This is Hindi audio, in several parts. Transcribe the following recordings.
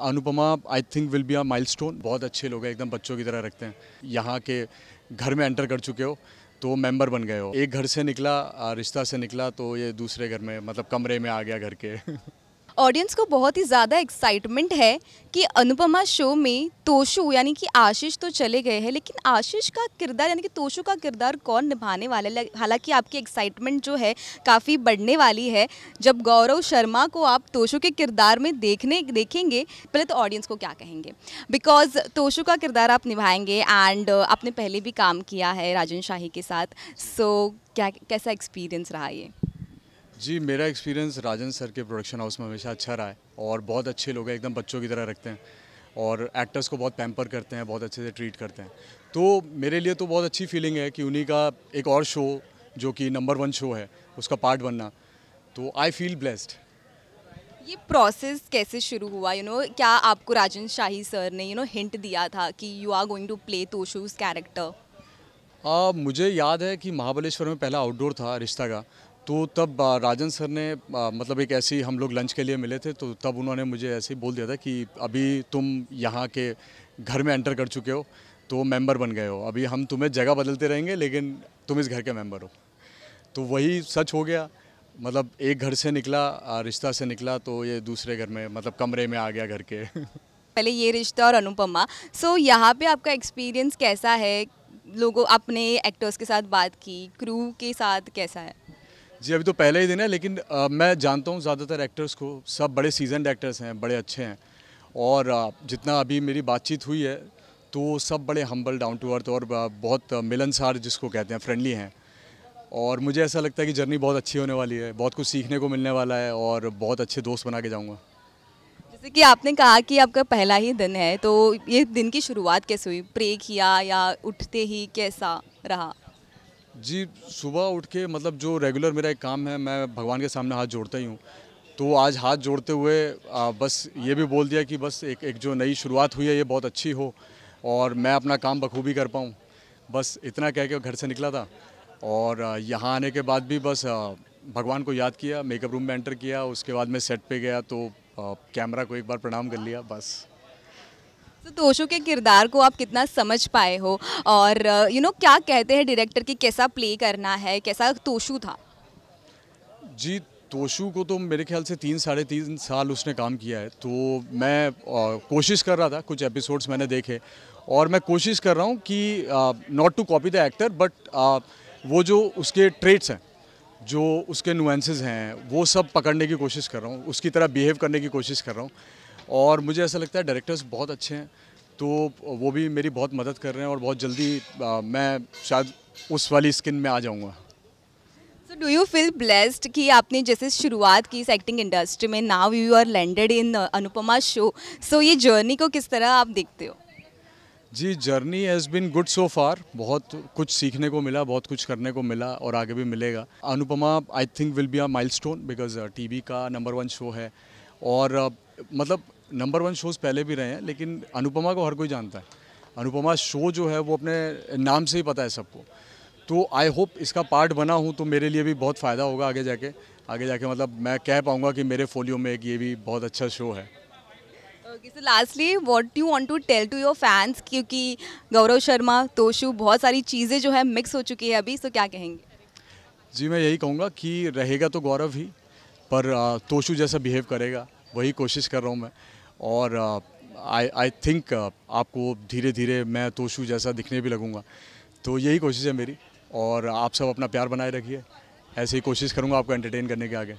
Anupama I think will be a milestone बहुत अच्छे लोग हैं एकदम बच्चों की तरह रखते हैं यहाँ के घर में एंटर कर चुके हो तो मेंबर बन गए हो एक घर से निकला रिश्ता से निकला तो ये दूसरे घर में मतलब कमरे में आ गया घर के ऑडियंस को बहुत ही ज़्यादा एक्साइटमेंट है कि अनुपमा शो में तोशु यानी कि आशीष तो चले गए हैं लेकिन आशीष का किरदार यानी कि तोशु का किरदार कौन निभाने वाला है हालांकि आपकी एक्साइटमेंट जो है काफ़ी बढ़ने वाली है जब गौरव शर्मा को आप तोशु के किरदार में देखने देखेंगे पहले तो ऑडियंस को क्या कहेंगे बिकॉज तोशु का किरदार आप निभाएंगे एंड आपने पहले भी काम किया है राजन शाही के साथ सो so, क्या कैसा एक्सपीरियंस रहा ये जी मेरा एक्सपीरियंस राजन सर के प्रोडक्शन हाउस में हमेशा अच्छा रहा है और बहुत अच्छे लोग हैं एकदम बच्चों की तरह रखते हैं और एक्टर्स को बहुत पैम्पर करते हैं बहुत अच्छे से ट्रीट करते हैं तो मेरे लिए तो बहुत अच्छी फीलिंग है कि उन्हीं का एक और शो जो कि नंबर वन शो है उसका पार्ट बनना तो आई फील ब्लेस्ड ये प्रोसेस कैसे शुरू हुआ यू you नो know, क्या आपको राजन शाही सर ने यू नो हिंट दिया था कि you are going to play Toshu's character मुझे याद है कि महाबलेश्वर में पहला आउटडोर था रिश्ता का तो तब राजन सर ने मतलब एक ऐसी हम लोग लंच के लिए मिले थे तो तब उन्होंने मुझे ऐसे ही बोल दिया था कि अभी तुम यहाँ के घर में एंटर कर चुके हो तो मेंबर बन गए हो अभी हम तुम्हें जगह बदलते रहेंगे लेकिन तुम इस घर के मेंबर हो तो वही सच हो गया मतलब एक घर से निकला रिश्ता से निकला तो ये दूसरे घर में मतलब कमरे में आ गया घर के पहले ये रिश्ता और अनुपमा सो so, यहाँ पे आपका एक्सपीरियंस कैसा है लोगों अपने एक्टर्स के साथ बात की क्रू के साथ कैसा है जी अभी तो पहले ही दिन है लेकिन आ, मैं जानता हूँ ज़्यादातर एक्टर्स को सब बड़े सीजनड एक्टर्स हैं बड़े अच्छे हैं और आ, जितना अभी मेरी बातचीत हुई है तो सब बड़े हम्बल डाउन टू अर्थ और बहुत मिलनसार जिसको कहते हैं फ्रेंडली हैं और मुझे ऐसा लगता है कि जर्नी बहुत अच्छी होने वाली है बहुत कुछ सीखने को मिलने वाला है और बहुत अच्छे दोस्त बना के जाऊँगा जैसे कि आपने कहा कि आपका पहला ही दिन है तो ये दिन की शुरुआत कैसे हुई प्रे किया या उठते ही कैसा रहा जी सुबह उठ के मतलब जो रेगुलर मेरा एक काम है मैं भगवान के सामने हाथ जोड़ता ही हूँ तो आज हाथ जोड़ते हुए आ, बस ये भी बोल दिया कि बस एक एक जो नई शुरुआत हुई है ये बहुत अच्छी हो और मैं अपना काम बखूबी कर पाऊँ बस इतना कह के घर से निकला था और यहाँ आने के बाद भी बस भगवान को याद किया मेकअप रूम में एंटर किया उसके बाद मैं सेट पे गया तो कैमरा को एक बार प्रणाम कर लिया बस तो दोषों के किरदार को आप कितना समझ पाए हो और यू नो know, क्या कहते हैं डायरेक्टर की कैसा प्ले करना है कैसा तोशु था जी तोशु को तो मेरे ख्याल से तीन साढ़े तीन साल उसने काम किया है तो मैं आ, कोशिश कर रहा था कुछ एपिसोड्स मैंने देखे और मैं कोशिश कर रहा हूँ कि not to copy the actor but वो जो उसके ट्रेट्स हैं जो उसके नुएंसेज हैं वो सब पकड़ने की कोशिश कर रहा हूँ उसकी तरह बिहेव करने की कोशिश कर रहा हूँ और मुझे ऐसा लगता है डायरेक्टर्स बहुत अच्छे हैं तो वो भी मेरी बहुत मदद कर रहे हैं और बहुत जल्दी आ, मैं शायद उस वाली स्किन में आ जाऊँगा so do you feel blessed कि आपने जैसे शुरुआत की इस एक्टिंग इंडस्ट्री में now you are landed in Anupamaa show so ये जर्नी को किस तरह आप देखते हो जी journey has been good so far बहुत कुछ सीखने को मिला बहुत कुछ करने को मिला और आगे भी मिलेगा Anupamaa I think will be a stone because टी का नंबर वन शो है और uh, मतलब नंबर वन शोज़ पहले भी रहे हैं लेकिन अनुपमा को हर कोई जानता है अनुपमा शो जो है वो अपने नाम से ही पता है सबको तो आई होप इसका पार्ट बना हूँ तो मेरे लिए भी बहुत फ़ायदा होगा आगे जाके आगे जाके मतलब मैं कह पाऊँगा कि मेरे फोलियो में एक ये भी बहुत अच्छा शो है lastly what you want to tell to your fans क्योंकि गौरव शर्मा तोशु बहुत सारी चीज़ें जो है मिक्स हो चुकी है अभी तो क्या कहेंगे जी मैं यही कहूँगा कि रहेगा तो गौरव ही पर तोशु जैसा बिहेव करेगा वही कोशिश कर रहा हूँ मैं और आई आई थिंक आपको धीरे धीरे मैं तोशू जैसा दिखने भी लगूंगा तो यही कोशिश है मेरी और आप सब अपना प्यार बनाए रखिए ऐसे ही कोशिश करूंगा आपको एंटरटेन करने के आगे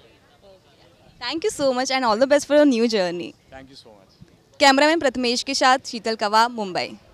thank you so much and all the best for new journey thank you so much cameraman Prathamesh के साथ शीतल कवा मुंबई